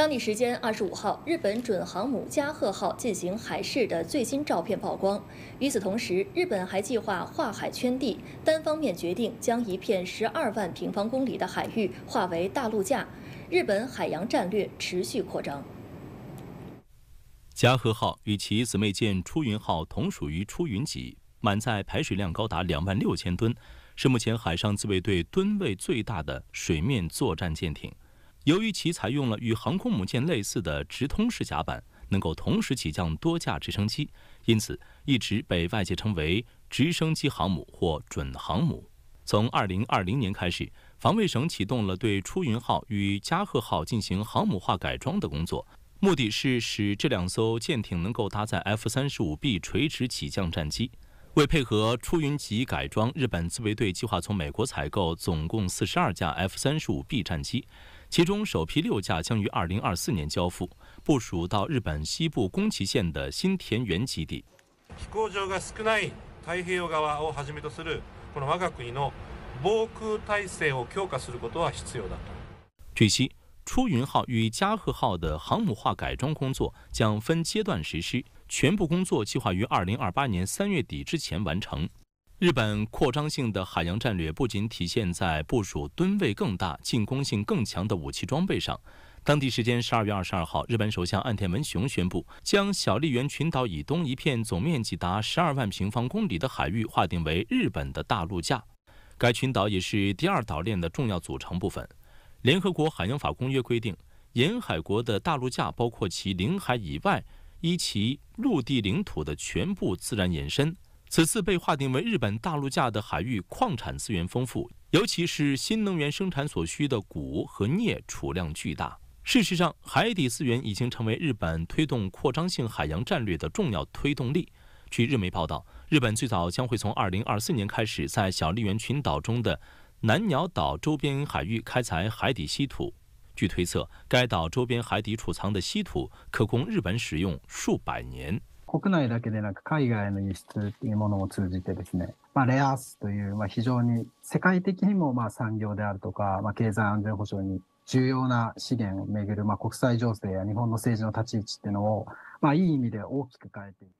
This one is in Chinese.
当地时间二十五号，日本准航母“加贺号”进行海试的最新照片曝光。与此同时，日本还计划划海圈地，单方面决定将一片十二万平方公里的海域划为大陆架。日本海洋战略持续扩张。加贺号与其姊妹舰出云号同属于出云级，满载排水量高达两万六千吨，是目前海上自卫队吨位最大的水面作战舰艇。由于其采用了与航空母舰类似的直通式甲板，能够同时起降多架直升机，因此一直被外界称为“直升机航母”或“准航母”。从2020年开始，防卫省启动了对出云号与加贺号进行航母化改装的工作，目的是使这两艘舰艇能够搭载 F-35B 垂直起降战机。为配合出云级改装，日本自卫队计划从美国采购总共四十二架 F-35B 战机，其中首批六架将于二零二四年交付，部署到日本西部宫崎县的新田园基地。飛行場が少ない太平洋側をはじめとするこの我が国の防空体制を強化することは必要だ。据悉，出云号与加贺号的航母化改装工作将分阶段实施。全部工作计划于二零二八年三月底之前完成。日本扩张性的海洋战略不仅体现在部署吨位更大、进攻性更强的武器装备上。当地时间十二月二十二号，日本首相岸田文雄宣布，将小笠原群岛以东一片总面积达十二万平方公里的海域划定为日本的大陆架。该群岛也是第二岛链的重要组成部分。联合国海洋法公约规定，沿海国的大陆架包括其领海以外。依其陆地领土的全部自然延伸，此次被划定为日本大陆架的海域矿产资源丰富，尤其是新能源生产所需的钴和镍储量巨大。事实上，海底资源已经成为日本推动扩张性海洋战略的重要推动力。据日媒报道，日本最早将会从2024年开始，在小笠原群岛中的南鸟岛周边海域开采海底稀土。据推测，该岛周边海底储藏的稀土可供日本使用数百年。国内だけでなく海外の輸出というものを通じてですね、まあ、レアアースという、まあ、非常に世界的にもまあ産業であるとか、まあ、経済安全保障に重要な資源をめぐる、まあ、国際情勢や日本の政治の立ち位置っていうのを、まあ、いい意味で大きく変えていく。